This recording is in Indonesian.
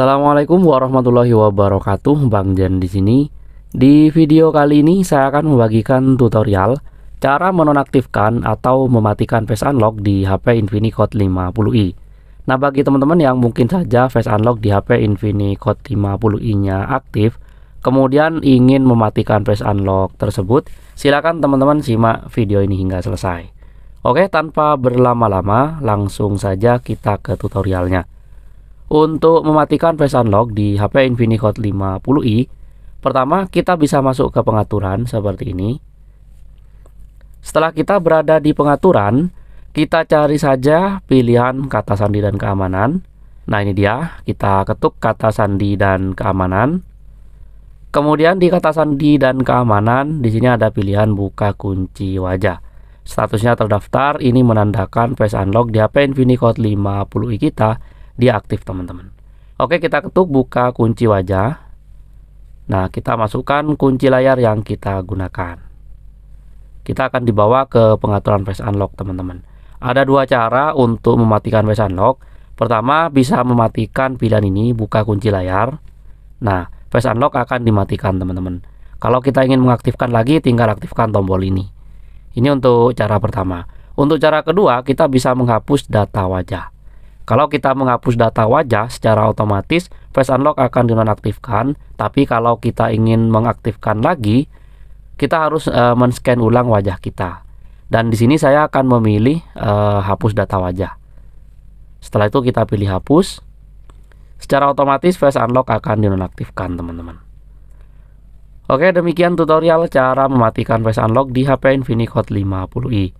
Assalamualaikum warahmatullahi wabarakatuh, Bang Jen di sini. Di video kali ini saya akan membagikan tutorial cara menonaktifkan atau mematikan face unlock di HP Infinicode 50i. Nah, bagi teman-teman yang mungkin saja face unlock di HP Infinicode 50i-nya aktif, kemudian ingin mematikan face unlock tersebut, silakan teman-teman simak video ini hingga selesai. Oke, tanpa berlama-lama, langsung saja kita ke tutorialnya. Untuk mematikan face unlock di HP Hot 50i, pertama kita bisa masuk ke pengaturan seperti ini. Setelah kita berada di pengaturan, kita cari saja pilihan kata sandi dan keamanan. Nah, ini dia, kita ketuk kata sandi dan keamanan. Kemudian di kata sandi dan keamanan, di sini ada pilihan buka kunci wajah. Statusnya terdaftar, ini menandakan face unlock di HP Hot 50i kita dia aktif teman-teman oke kita ketuk buka kunci wajah nah kita masukkan kunci layar yang kita gunakan kita akan dibawa ke pengaturan face unlock teman-teman ada dua cara untuk mematikan face unlock pertama bisa mematikan pilihan ini buka kunci layar nah face unlock akan dimatikan teman-teman kalau kita ingin mengaktifkan lagi tinggal aktifkan tombol ini ini untuk cara pertama untuk cara kedua kita bisa menghapus data wajah kalau kita menghapus data wajah secara otomatis, Face Unlock akan dinonaktifkan. Tapi kalau kita ingin mengaktifkan lagi, kita harus e, men-scan ulang wajah kita. Dan di sini saya akan memilih e, hapus data wajah. Setelah itu kita pilih hapus. Secara otomatis Face Unlock akan dinonaktifkan, teman-teman. Oke, demikian tutorial cara mematikan Face Unlock di HP Infinix Hot 50i.